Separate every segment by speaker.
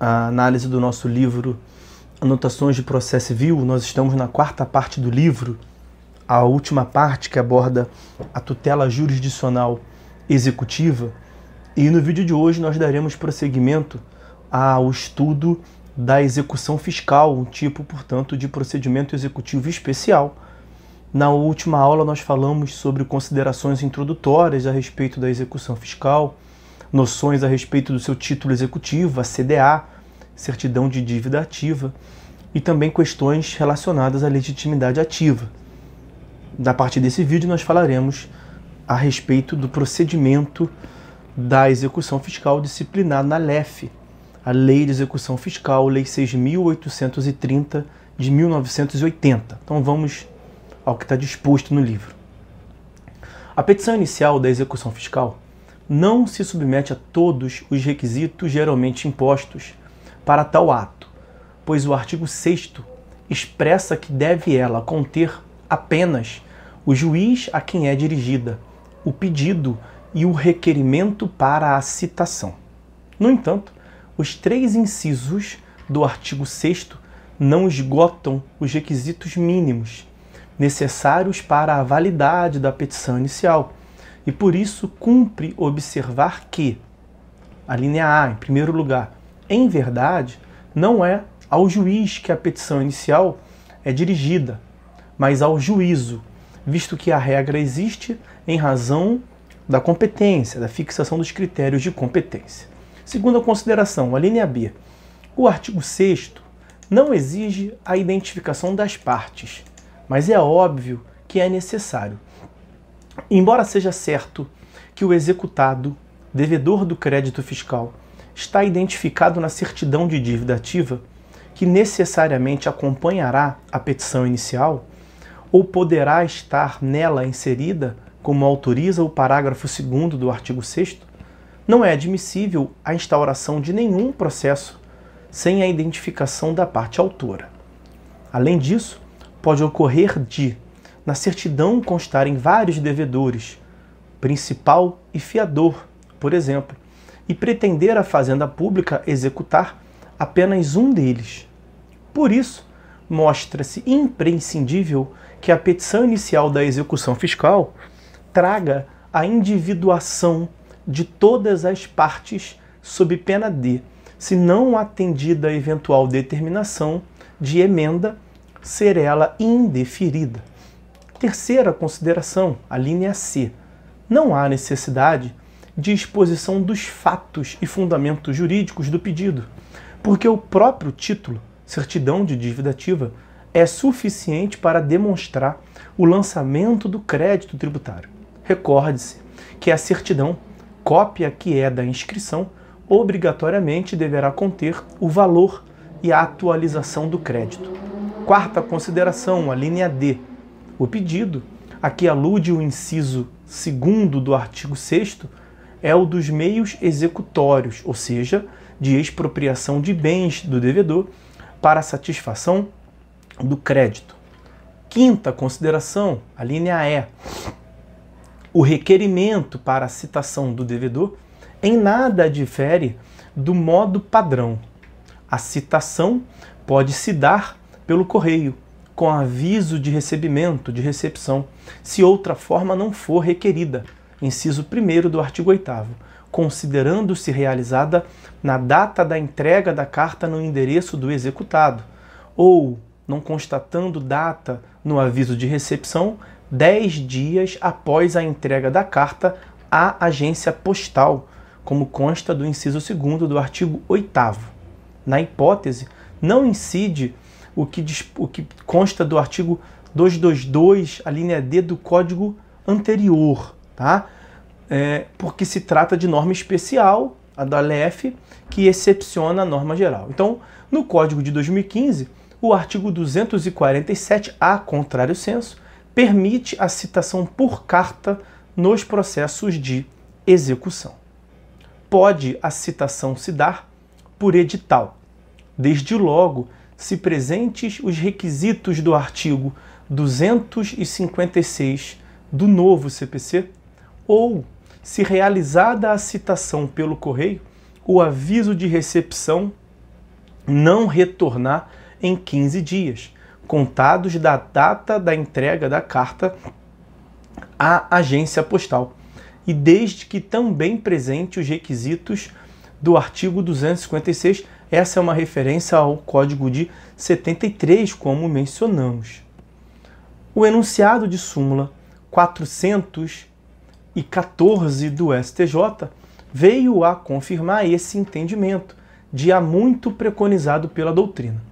Speaker 1: a análise do nosso livro Anotações de Processo Civil. Nós estamos na quarta parte do livro, a última parte que aborda a tutela jurisdicional executiva. E no vídeo de hoje nós daremos prosseguimento ao estudo da execução fiscal, um tipo, portanto, de procedimento executivo especial. Na última aula nós falamos sobre considerações introdutórias a respeito da execução fiscal noções a respeito do seu título executivo, a CDA, certidão de dívida ativa, e também questões relacionadas à legitimidade ativa. Da parte desse vídeo, nós falaremos a respeito do procedimento da execução fiscal disciplinar na LEF, a Lei de Execução Fiscal, Lei 6.830 de 1980. Então vamos ao que está disposto no livro. A petição inicial da execução fiscal não se submete a todos os requisitos geralmente impostos para tal ato, pois o artigo 6 expressa que deve ela conter apenas o juiz a quem é dirigida, o pedido e o requerimento para a citação. No entanto, os três incisos do artigo 6 não esgotam os requisitos mínimos necessários para a validade da petição inicial e por isso cumpre observar que a linha A, em primeiro lugar, em verdade, não é ao juiz que a petição inicial é dirigida, mas ao juízo, visto que a regra existe em razão da competência, da fixação dos critérios de competência. Segunda consideração, a linha B. O artigo 6 não exige a identificação das partes, mas é óbvio que é necessário, Embora seja certo que o executado, devedor do crédito fiscal, está identificado na certidão de dívida ativa, que necessariamente acompanhará a petição inicial, ou poderá estar nela inserida, como autoriza o parágrafo 2 do artigo 6, não é admissível a instauração de nenhum processo sem a identificação da parte autora. Além disso, pode ocorrer de na certidão constarem vários devedores, principal e fiador, por exemplo, e pretender a fazenda pública executar apenas um deles. Por isso, mostra-se imprescindível que a petição inicial da execução fiscal traga a individuação de todas as partes sob pena de, se não atendida a eventual determinação de emenda, ser ela indeferida. Terceira consideração, a linha C. Não há necessidade de exposição dos fatos e fundamentos jurídicos do pedido, porque o próprio título, certidão de dívida ativa, é suficiente para demonstrar o lançamento do crédito tributário. Recorde-se que a certidão, cópia que é da inscrição, obrigatoriamente deverá conter o valor e a atualização do crédito. Quarta consideração, a linha D o pedido. Aqui alude o inciso 2 do artigo 6 é o dos meios executórios, ou seja, de expropriação de bens do devedor para satisfação do crédito. Quinta consideração, a linha E. O requerimento para a citação do devedor em nada difere do modo padrão. A citação pode se dar pelo correio, com aviso de recebimento, de recepção, se outra forma não for requerida. Inciso 1 do artigo 8 considerando-se realizada na data da entrega da carta no endereço do executado, ou, não constatando data no aviso de recepção, 10 dias após a entrega da carta à agência postal, como consta do inciso 2 do artigo 8. Na hipótese, não incide o que, o que consta do artigo 222, a linha D do código anterior, tá? É, porque se trata de norma especial, a da LF, que excepciona a norma geral. Então, no código de 2015, o artigo 247A, contrário senso, permite a citação por carta nos processos de execução. Pode a citação se dar por edital, desde logo se presentes os requisitos do artigo 256 do novo CPC, ou se realizada a citação pelo correio, o aviso de recepção não retornar em 15 dias, contados da data da entrega da carta à agência postal, e desde que também presente os requisitos do artigo 256 essa é uma referência ao Código de 73, como mencionamos. O enunciado de súmula 414 do STJ veio a confirmar esse entendimento, de há muito preconizado pela doutrina.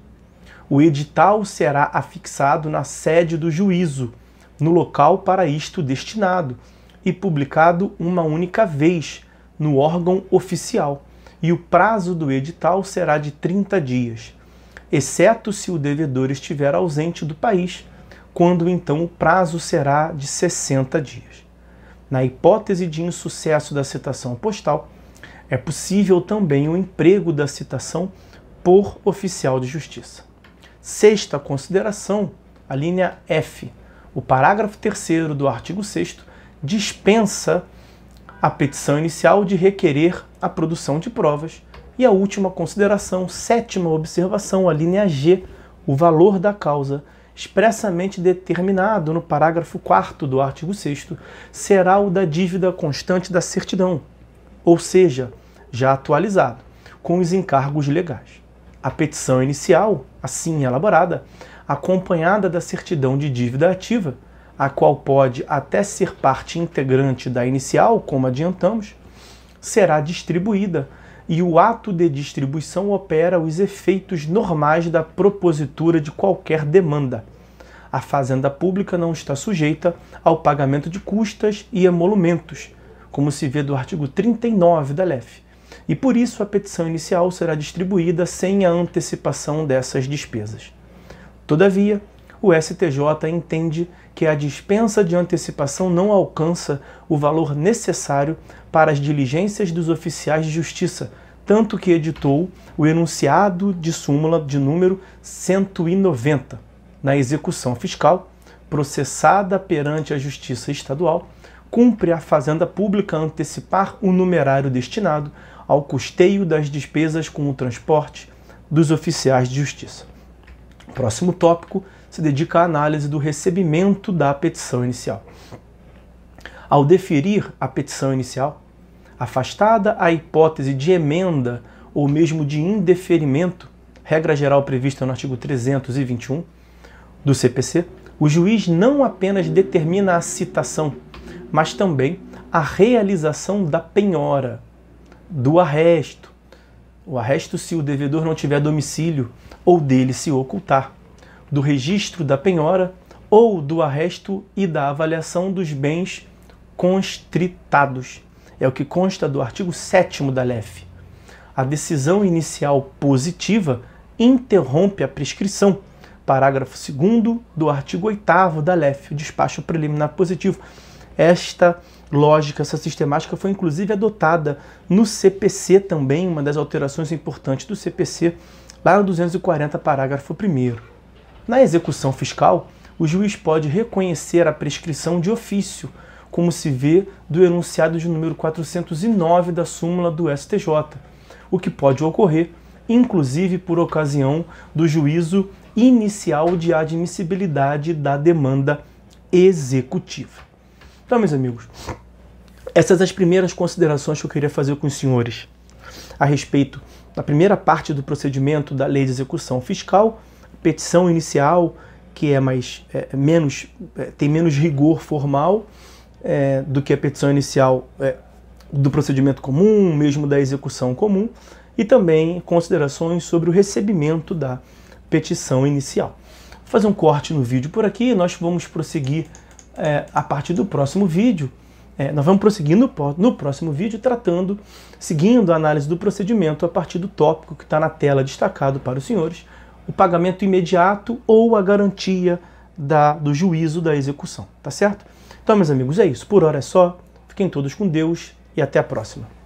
Speaker 1: O edital será afixado na sede do juízo, no local para isto destinado, e publicado uma única vez no órgão oficial e o prazo do edital será de 30 dias, exceto se o devedor estiver ausente do país, quando então o prazo será de 60 dias. Na hipótese de insucesso da citação postal, é possível também o emprego da citação por oficial de justiça. Sexta consideração, a linha F. O parágrafo 3 do artigo 6 dispensa a petição inicial de requerer a produção de provas e a última consideração, sétima observação, a linha G, o valor da causa, expressamente determinado no parágrafo 4 do artigo 6 será o da dívida constante da certidão, ou seja, já atualizado, com os encargos legais. A petição inicial, assim elaborada, acompanhada da certidão de dívida ativa, a qual pode até ser parte integrante da inicial, como adiantamos, será distribuída e o ato de distribuição opera os efeitos normais da propositura de qualquer demanda. A fazenda pública não está sujeita ao pagamento de custas e emolumentos, como se vê do artigo 39 da LEF, e por isso a petição inicial será distribuída sem a antecipação dessas despesas. Todavia, o STJ entende que a dispensa de antecipação não alcança o valor necessário para as diligências dos oficiais de justiça, tanto que editou o enunciado de súmula de número 190 na execução fiscal processada perante a Justiça Estadual, cumpre a Fazenda Pública antecipar o numerário destinado ao custeio das despesas com o transporte dos oficiais de justiça. Próximo tópico se dedica à análise do recebimento da petição inicial. Ao deferir a petição inicial, afastada a hipótese de emenda ou mesmo de indeferimento, regra geral prevista no artigo 321 do CPC, o juiz não apenas determina a citação, mas também a realização da penhora, do arresto. O arresto se o devedor não tiver domicílio ou dele se ocultar do registro da penhora ou do arresto e da avaliação dos bens constritados. É o que consta do artigo 7 da LEF. A decisão inicial positiva interrompe a prescrição. Parágrafo 2 do artigo 8 da LEF, o despacho preliminar positivo. Esta lógica, essa sistemática foi inclusive adotada no CPC também, uma das alterações importantes do CPC, lá no 240, parágrafo 1. Na execução fiscal, o juiz pode reconhecer a prescrição de ofício, como se vê do enunciado de número 409 da súmula do STJ, o que pode ocorrer, inclusive por ocasião do juízo inicial de admissibilidade da demanda executiva. Então, meus amigos, essas as primeiras considerações que eu queria fazer com os senhores a respeito da primeira parte do procedimento da Lei de Execução Fiscal petição inicial, que é mais é, é, menos é, tem menos rigor formal é, do que a petição inicial é, do procedimento comum, mesmo da execução comum, e também considerações sobre o recebimento da petição inicial. Vou fazer um corte no vídeo por aqui, nós vamos prosseguir é, a partir do próximo vídeo. nós vamos prosseguir no, no próximo vídeo tratando, seguindo a análise do procedimento a partir do tópico que está na tela destacado para os senhores o pagamento imediato ou a garantia da, do juízo da execução, tá certo? Então, meus amigos, é isso. Por hora é só. Fiquem todos com Deus e até a próxima.